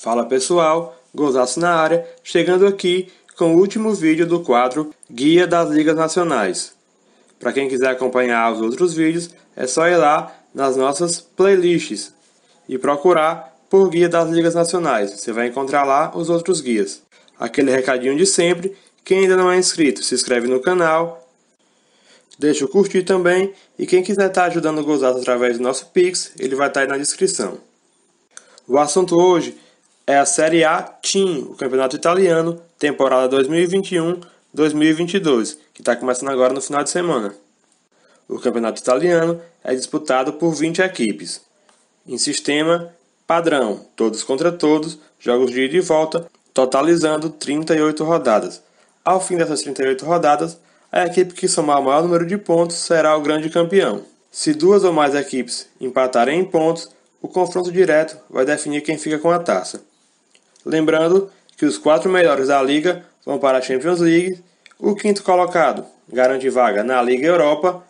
Fala pessoal, Gozaço na área, chegando aqui com o último vídeo do quadro Guia das Ligas Nacionais. Para quem quiser acompanhar os outros vídeos, é só ir lá nas nossas playlists e procurar por Guia das Ligas Nacionais. Você vai encontrar lá os outros guias. Aquele recadinho de sempre, quem ainda não é inscrito, se inscreve no canal, deixa o curtir também e quem quiser estar tá ajudando o Gozaço através do nosso Pix, ele vai estar tá aí na descrição. O assunto hoje é a Série A Team, o Campeonato Italiano, temporada 2021-2022, que está começando agora no final de semana. O Campeonato Italiano é disputado por 20 equipes. Em sistema padrão, todos contra todos, jogos de ida e volta, totalizando 38 rodadas. Ao fim dessas 38 rodadas, a equipe que somar o maior número de pontos será o grande campeão. Se duas ou mais equipes empatarem em pontos, o confronto direto vai definir quem fica com a taça. Lembrando que os quatro melhores da liga vão para a Champions League, o quinto colocado garante vaga na Liga Europa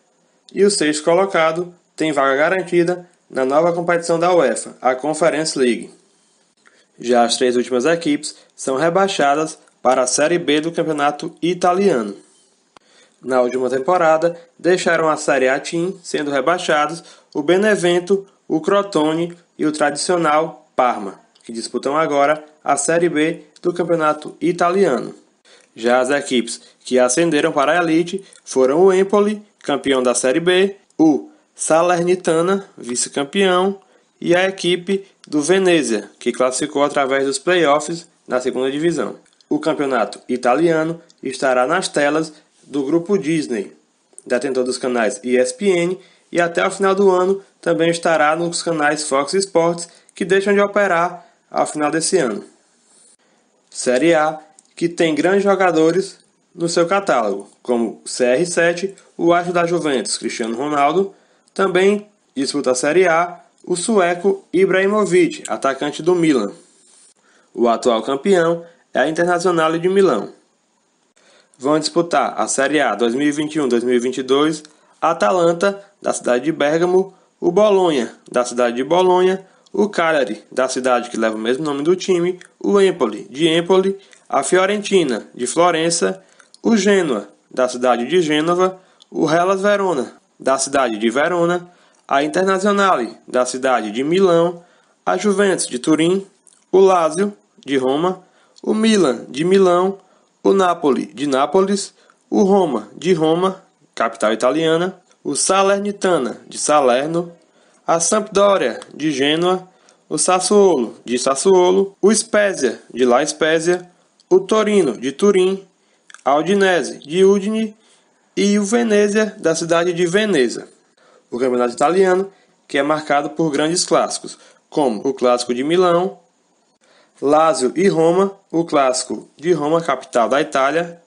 e o sexto colocado tem vaga garantida na nova competição da UEFA, a Conference League. Já as três últimas equipes são rebaixadas para a Série B do campeonato italiano. Na última temporada, deixaram a Série A Team sendo rebaixados o Benevento, o Crotone e o tradicional Parma que disputam agora a Série B do campeonato italiano. Já as equipes que ascenderam para a elite foram o Empoli, campeão da Série B, o Salernitana, vice-campeão, e a equipe do Venezia, que classificou através dos playoffs na segunda divisão. O campeonato italiano estará nas telas do grupo Disney, detentor dos canais ESPN, e até o final do ano também estará nos canais Fox Sports, que deixam de operar ao final desse ano. Série A, que tem grandes jogadores no seu catálogo, como CR7, o astro da Juventus, Cristiano Ronaldo, também disputa a Série A o sueco Ibrahimovic, atacante do Milan. O atual campeão é a Internazionale de Milão. Vão disputar a Série A 2021-2022 Atalanta, da cidade de Bergamo, o Bolonha, da cidade de Bolonha, o Cagliari, da cidade que leva o mesmo nome do time, o Empoli, de Empoli, a Fiorentina, de Florença, o Genoa, da cidade de Gênova, o Hellas Verona, da cidade de Verona, a Internazionale, da cidade de Milão, a Juventus, de Turim, o Lazio, de Roma, o Milan, de Milão, o Napoli, de Nápoles, o Roma, de Roma, capital italiana, o Salernitana, de Salerno, a Sampdoria, de Gênua, o Sassuolo, de Sassuolo, o Spezia, de La Spezia, o Torino, de Turim, a Udinese, de Udine e o Venezia, da cidade de Veneza. O campeonato italiano, que é marcado por grandes clássicos, como o Clássico de Milão, Lazio e Roma, o Clássico de Roma, capital da Itália,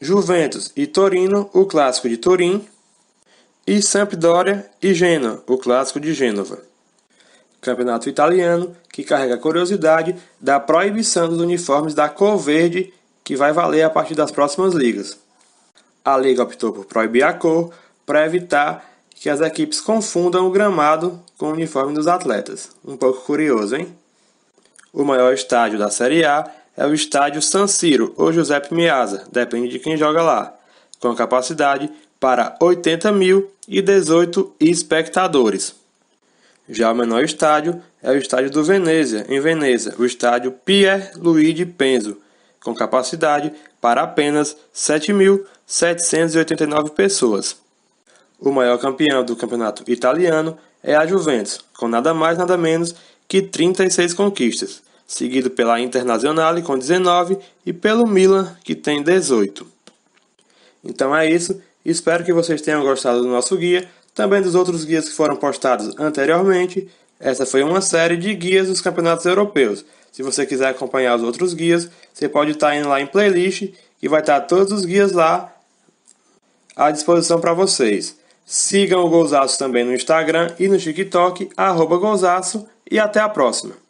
Juventus e Torino, o Clássico de Turim, e Sampdoria e Genoa, o clássico de Gênova. Campeonato italiano que carrega a curiosidade da proibição dos uniformes da cor verde que vai valer a partir das próximas ligas. A liga optou por proibir a cor para evitar que as equipes confundam o gramado com o uniforme dos atletas. Um pouco curioso, hein? O maior estádio da Série A é o estádio San Siro ou Giuseppe Meazza, depende de quem joga lá, com capacidade para 80 mil e 18 espectadores. Já o menor estádio é o estádio do Venezia, em Veneza, o estádio Pier Luigi Penzo, com capacidade para apenas 7.789 pessoas. O maior campeão do campeonato italiano é a Juventus, com nada mais nada menos que 36 conquistas, seguido pela Internazionale com 19 e pelo Milan, que tem 18. Então é isso, Espero que vocês tenham gostado do nosso guia, também dos outros guias que foram postados anteriormente. Essa foi uma série de guias dos campeonatos europeus. Se você quiser acompanhar os outros guias, você pode estar indo lá em playlist e vai estar todos os guias lá à disposição para vocês. Sigam o Golzaço também no Instagram e no TikTok, arroba e até a próxima!